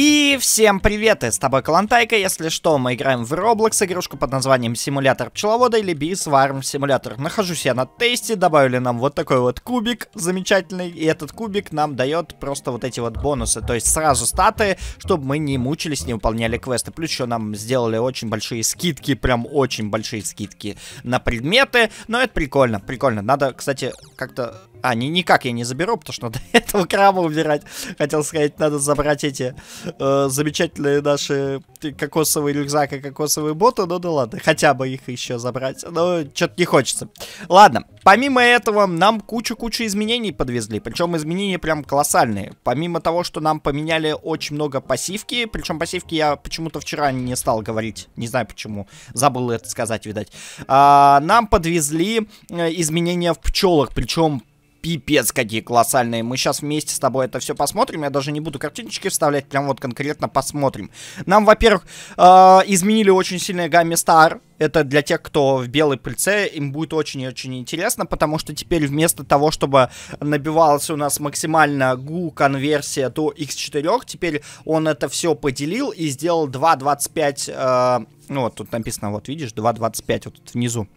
И всем привет, с тобой Калантайка, если что, мы играем в Roblox, игрушку под названием Симулятор Пчеловода или Bees Farm Simulator. Нахожусь я на тесте, добавили нам вот такой вот кубик замечательный, и этот кубик нам дает просто вот эти вот бонусы, то есть сразу статы, чтобы мы не мучились, не выполняли квесты. Плюс еще нам сделали очень большие скидки, прям очень большие скидки на предметы, но это прикольно, прикольно. Надо, кстати, как-то а, ни, никак я не заберу, потому что надо этого краба убирать. Хотел сказать, надо забрать эти э, замечательные наши э, кокосовые рюкзак и кокосовые боты, ну да ладно, хотя бы их еще забрать, но что-то не хочется. Ладно, помимо этого, нам кучу-кучу изменений подвезли, причем изменения прям колоссальные. Помимо того, что нам поменяли очень много пассивки, причем пассивки я почему-то вчера не стал говорить, не знаю почему, забыл это сказать, видать. А, нам подвезли э, изменения в пчелах, причем пипец какие колоссальные. Мы сейчас вместе с тобой это все посмотрим. Я даже не буду картиночки вставлять, прям вот конкретно посмотрим. Нам, во-первых, э, изменили очень сильно Гамми Стар. Это для тех, кто в белой пыльце, им будет очень-очень и интересно, потому что теперь вместо того, чтобы набивалась у нас максимально гу конверсия до x4, теперь он это все поделил и сделал 2.25, э, ну вот тут написано, вот видишь, 2.25 вот тут внизу.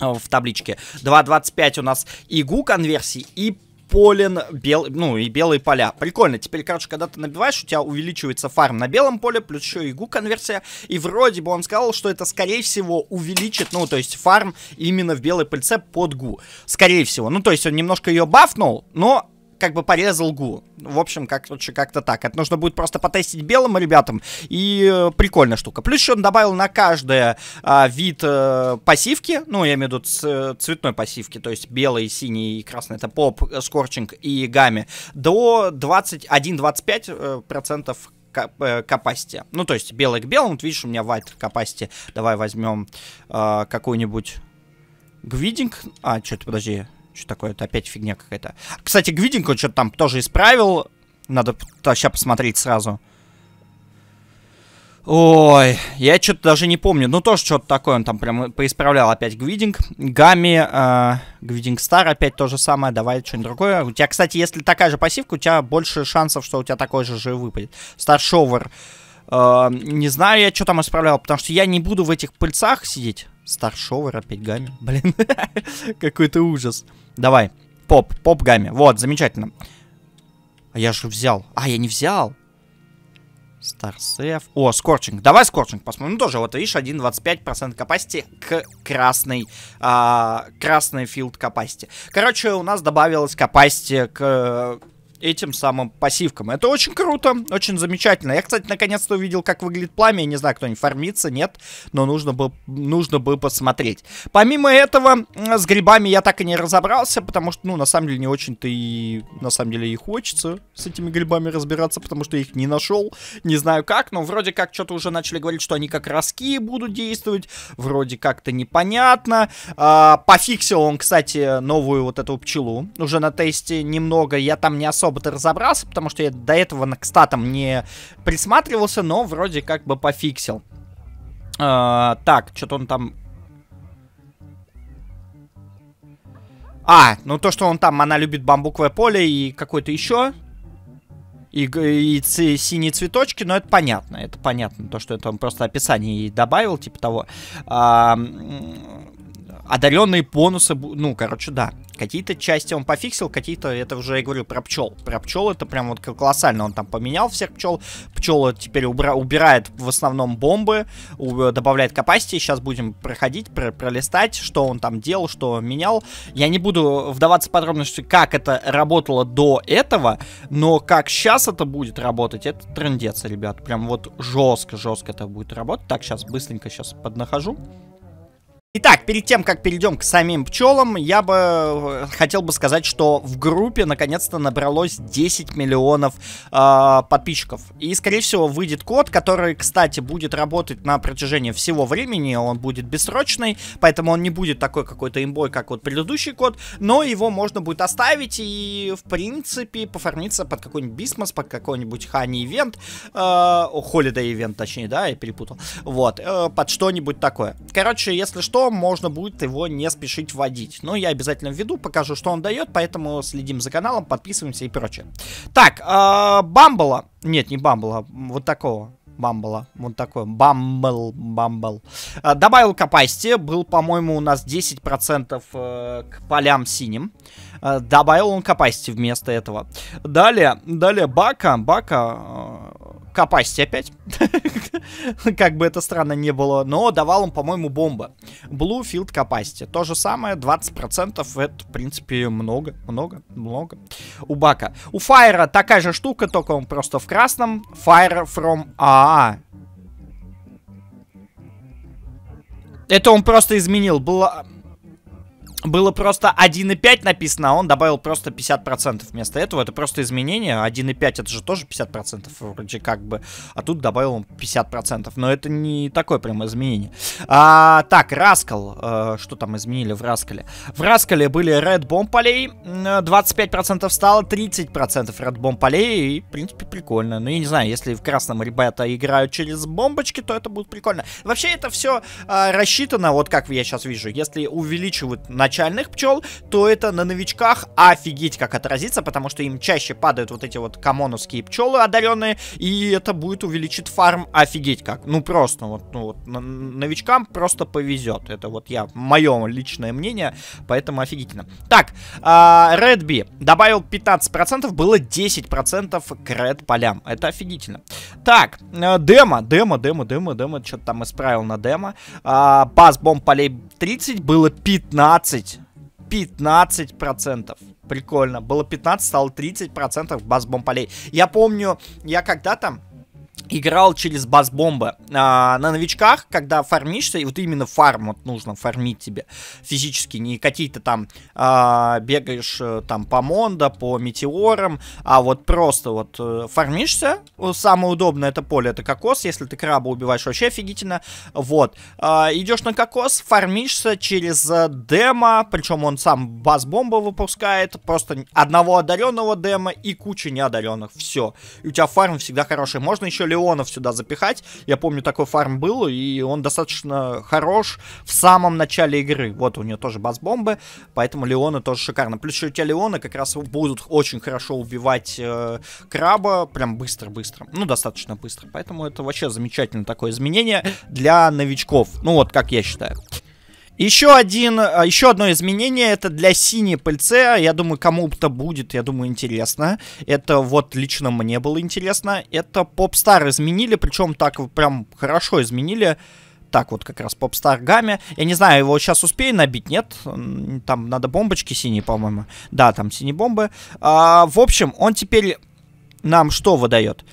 Э, в табличке. 2.25 у нас ИГУ конверсии и полен, бел, ну и белые поля. Прикольно. Теперь, короче, когда ты набиваешь, у тебя увеличивается фарм на белом поле, плюс еще игу конверсия. И вроде бы он сказал, что это, скорее всего, увеличит, ну, то есть фарм именно в белой пыльце под гу. Скорее всего. Ну, то есть он немножко ее бафнул, но как бы порезал гу. В общем, как, лучше, как-то так. Это нужно будет просто потестить белым ребятам, и э, прикольная штука. Плюс еще он добавил на каждый э, а, вид э, пассивки, ну, я имею в виду ц, цветной пассивки, то есть белый, синий и красный, это поп, скорчинг и гамми, до 21-25% э, процентов капасти. Э, ну, то есть белый к белому, вот видишь, у меня вайт капасти. Давай возьмем э, какую-нибудь гвидинг. А, что-то, подожди. Что такое? Это опять фигня какая-то. Кстати, Гвиденко что-то там тоже исправил. Надо сейчас посмотреть сразу. Ой, я что-то даже не помню. Ну, тоже что-то такое он там прям поисправлял опять Гвидинг. Гами, э, Гвидинг Стар опять то же самое. Давай что-нибудь другое. У тебя, кстати, если такая же пассивка, у тебя больше шансов, что у тебя такой же же выпадет. Старшовер. Э, а, не знаю я, что там исправлял, потому что я не буду в этих пыльцах сидеть. Старшовер опять Гами. Блин, какой-то ужас. Давай. Поп, поп гамме. Вот, замечательно. А я же взял. А, я не взял. Старсев, О, скорчинг. Давай скорчинг посмотрим. Ну, тоже, вот видишь, 1,25% капасти к красной, а, красной филд капасти. Короче, у нас добавилось капасти к этим самым пассивкам. Это очень круто, очень замечательно. Я, кстати, наконец-то увидел, как выглядит пламя. Я не знаю, кто-нибудь фармится, нет, но нужно бы, нужно бы посмотреть. Помимо этого, с грибами я так и не разобрался, потому что, ну, на самом деле, не очень-то и, на самом деле, и хочется с этими грибами разбираться, потому что я их не нашел, не знаю как, но вроде как что-то уже начали говорить, что они как раски будут действовать, вроде как-то непонятно. А, пофиксил он, кстати, новую вот эту пчелу, уже на тесте немного, я там не особо особо-то разобрался, потому что я до этого на кстатом не присматривался, но вроде как бы пофиксил. А, так, что-то он там А, ну то, что он там, она любит бамбуковое поле и какое-то еще. И, и, и синие цветочки, но это понятно. Это понятно, то, что это он просто описание и добавил, типа того. А, одаренные бонусы, ну, короче, да. Какие-то части он пофиксил, какие-то, это уже я говорю про пчел. Про пчел это прям вот колоссально. Он там поменял всех пчел. Пчелы теперь убра убирает в основном бомбы, э, добавляет капасти. Сейчас будем проходить, про пролистать, что он там делал, что менял. Я не буду вдаваться в подробности, как это работало до этого, но как сейчас это будет работать, это трендец, ребят. Прям вот жестко-жестко это будет работать. Так, сейчас быстренько сейчас поднахожу. Итак, перед тем, как перейдем к самим пчелам, я бы э, хотел бы сказать, что в группе наконец-то набралось 10 миллионов э, подписчиков. И, скорее всего, выйдет код, который, кстати, будет работать на протяжении всего времени, он будет бессрочный, поэтому он не будет такой какой-то имбой, как вот предыдущий код, но его можно будет оставить и, в принципе, пофармиться под какой-нибудь бисмос, под какой-нибудь хани-ивент, холидай holiday-ивент, точнее, да, я перепутал, вот, э, под что-нибудь такое. Короче, если что, можно будет его не спешить вводить. Но я обязательно введу, покажу, что он дает, поэтому следим за каналом, подписываемся и прочее. Так, э, Бамбла. Нет, не Бамбла, вот такого. Бамбла, вот такой, Бамбл, Бамбл. А, добавил капасти, был, по-моему, у нас 10% э, к полям синим. Э, добавил он capacity вместо этого. Далее, далее бака, бака э, capacity опять. как бы это странно не было, но давал он, по-моему, бомба. Blue Field Capacity. То же самое, 20%, это, в принципе, много, много, много. У Бака. У Файра такая же штука, только он просто в красном. Fire from AA. Это он просто изменил. Было было просто 1,5 написано, а он добавил просто 50% вместо этого. Это просто изменение. 1,5 это же тоже 50% вроде как бы. А тут добавил он 50%. Но это не такое прям изменение. А, так, Раскал. А, э, что там изменили в Раскале? В Раскале были Red Bomb э, полей. 25% стало, 30% Red Bomb полей. И, в принципе, прикольно. Но ну, я не знаю, если в красном ребята играют через бомбочки, то это будет прикольно. Вообще, это все а, э, рассчитано, вот как я сейчас вижу. Если увеличивают на начальных пчел, то это на новичках офигеть как отразится, потому что им чаще падают вот эти вот комоновские пчелы одаренные, и это будет увеличить фарм офигеть как. Ну просто вот, ну, вот новичкам просто повезет. Это вот я, мое личное мнение, поэтому офигительно. Так, uh, добавил 15%, было 10% к Red полям. Это офигительно. Так, э, демо, демо, демо, демо, демо, что-то там исправил на демо. Бас бомб полей 30, было 15 15%. Прикольно. Было 15, стало 30% баз бомб полей. Я помню, я когда-то играл через бас-бомбы а, на новичках, когда фармишься, и вот именно фарм вот нужно фармить тебе физически, не какие-то там а, бегаешь э, там по Мондо, по Метеорам, а вот просто вот э, фармишься, э, самое удобное это поле, это кокос, если ты краба убиваешь, вообще офигительно, вот, а, идешь на кокос, фармишься через демо, причем он сам бас-бомба выпускает, просто одного одаренного демо и куча неодаренных, все, и у тебя фарм всегда хороший, можно еще еще Леонов сюда запихать. Я помню, такой фарм был, и он достаточно хорош в самом начале игры. Вот у нее тоже бас-бомбы, поэтому Леона тоже шикарно. Плюс еще у тебя Леона как раз будут очень хорошо убивать э, краба, прям быстро-быстро. Ну, достаточно быстро. Поэтому это вообще замечательное такое изменение для новичков. Ну, вот как я считаю. Еще, один, а, еще одно изменение, это для синей пыльце, я думаю, кому-то будет, я думаю, интересно. Это вот лично мне было интересно. Это Попстар изменили, причем так прям хорошо изменили. Так вот как раз Попстар Гамме. Я не знаю, его сейчас успею набить, нет? Там надо бомбочки синие, по-моему. Да, там синие бомбы. А, в общем, он теперь нам что выдает?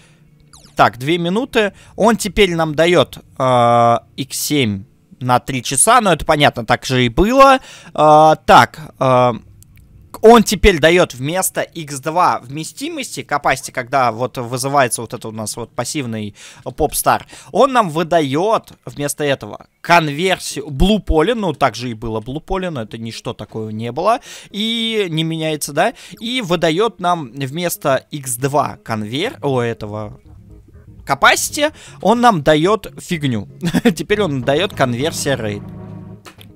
Так, две минуты. Он теперь нам дает э, а, X7 на 3 часа, но это понятно, так же и было. А, так, а, он теперь дает вместо x2 вместимости, капасти, когда вот вызывается вот это у нас вот пассивный поп-стар. он нам выдает вместо этого конверсию Blue Poly, ну также и было Blue Poly, но это ничто такое не было, и не меняется, да, и выдает нам вместо x2 конвер, о, этого capacity, он нам дает фигню. Теперь он дает конверсия рейд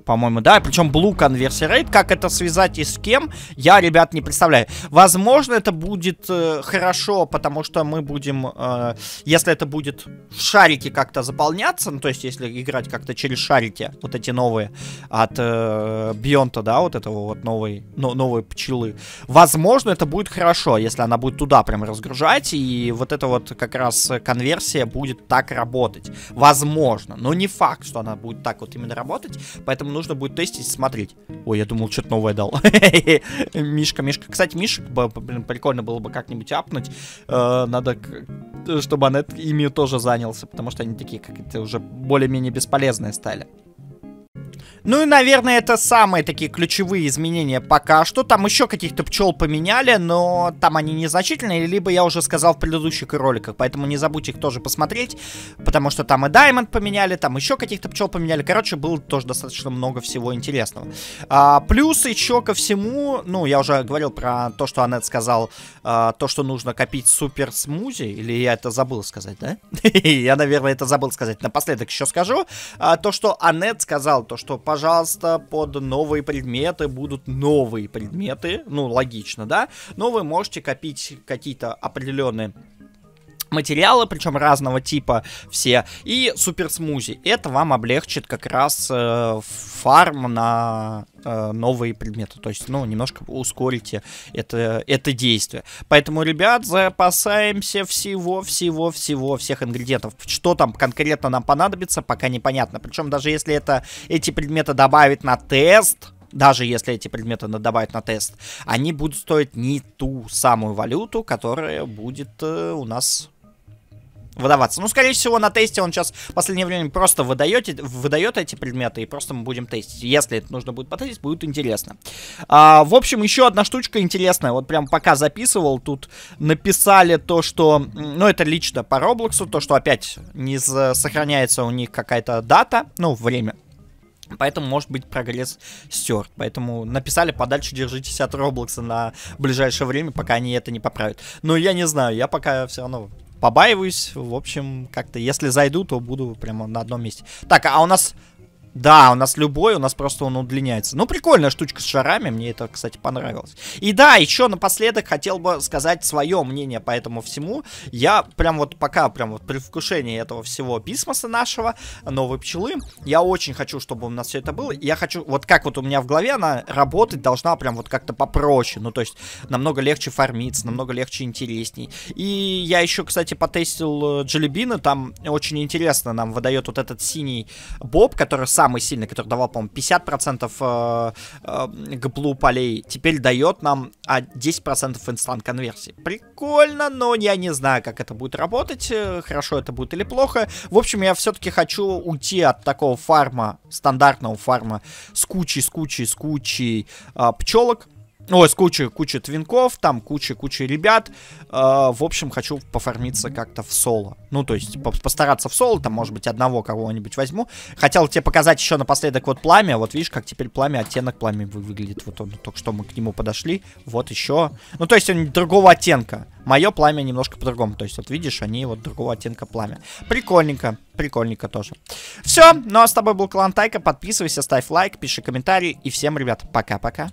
по-моему, да, причем blue conversion rate, как это связать и с кем, я, ребят, не представляю. Возможно, это будет э, хорошо, потому что мы будем, э, если это будет в шарике как-то заполняться, ну, то есть, если играть как-то через шарики, вот эти новые от э, Бьонта, да, вот этого вот новой, но, новой пчелы, возможно, это будет хорошо, если она будет туда прям разгружать, и вот это вот как раз конверсия будет так работать. Возможно, но не факт, что она будет так вот именно работать, поэтому нужно будет тестить, смотреть. Ой, я думал, что-то новое дал. Мишка, Мишка. Кстати, Мишек, блин, прикольно было бы как-нибудь апнуть. Э, надо, э, чтобы Анет ими тоже занялся, потому что они такие, как-то уже более-менее бесполезные стали. Ну и, наверное, это самые такие ключевые изменения пока что. Там еще каких-то пчел поменяли, но там они незначительные, либо я уже сказал в предыдущих роликах, поэтому не забудьте их тоже посмотреть, потому что там и Даймонд поменяли, там еще каких-то пчел поменяли. Короче, было тоже достаточно много всего интересного. А, плюс еще ко всему, ну, я уже говорил про то, что Аннет сказал, а, то, что нужно копить супер смузи, или я это забыл сказать, да? Я, наверное, это забыл сказать. Напоследок еще скажу. А, то, что Аннет сказал, то, что, по пожалуйста, под новые предметы будут новые предметы, ну, логично, да, но вы можете копить какие-то определенные материалы, причем разного типа все, и супер смузи. Это вам облегчит как раз э, фарм на э, новые предметы, то есть, ну, немножко ускорите это, это действие. Поэтому, ребят, запасаемся всего-всего-всего, всех ингредиентов. Что там конкретно нам понадобится, пока непонятно. Причем даже если это эти предметы добавить на тест, даже если эти предметы добавить на тест, они будут стоить не ту самую валюту, которая будет э, у нас выдаваться. Ну, скорее всего, на тесте он сейчас в последнее время просто выдаете, выдает эти предметы, и просто мы будем тестить. Если это нужно будет потестить, будет интересно. А, в общем, еще одна штучка интересная. Вот прям пока записывал, тут написали то, что... Ну, это лично по Роблоксу, то, что опять не сохраняется у них какая-то дата, ну, время. Поэтому, может быть, прогресс стерт. Поэтому написали подальше держитесь от Роблокса на ближайшее время, пока они это не поправят. Но я не знаю, я пока все равно побаиваюсь. В общем, как-то если зайду, то буду прямо на одном месте. Так, а у нас да, у нас любой, у нас просто он удлиняется. Ну, прикольная штучка с шарами, мне это, кстати, понравилось. И да, еще напоследок хотел бы сказать свое мнение по этому всему. Я прям вот пока, прям вот при вкушении этого всего писмоса нашего, новой пчелы, я очень хочу, чтобы у нас все это было. Я хочу, вот как вот у меня в голове она работать должна прям вот как-то попроще. Ну, то есть, намного легче фармиться, намного легче интересней. И я еще, кстати, потестил э, джелебины, там очень интересно нам выдает вот этот синий боб, который сам самый сильный, который давал, по-моему, 50% э, э ГПЛУ полей, теперь дает нам 10% а, инстант конверсии. Прикольно, но я не знаю, как это будет работать, э, хорошо это будет или плохо. В общем, я все-таки хочу уйти от такого фарма, стандартного фарма с кучей, с кучей, с кучей э, пчелок Ой, с кучей, кучей твинков, там куча-куча ребят. Э, в общем, хочу пофармиться как-то в соло. Ну, то есть, по постараться в соло, там, может быть, одного кого-нибудь возьму. Хотел тебе показать еще напоследок вот пламя. Вот видишь, как теперь пламя, оттенок пламя выглядит. Вот он, только что мы к нему подошли. Вот еще. Ну, то есть, он другого оттенка. Мое пламя немножко по-другому. То есть, вот видишь, они вот другого оттенка пламя. Прикольненько. Прикольненько тоже. Все. Ну, а с тобой был Клан Тайка. Подписывайся, ставь лайк, пиши комментарий. И всем, ребят, пока-пока.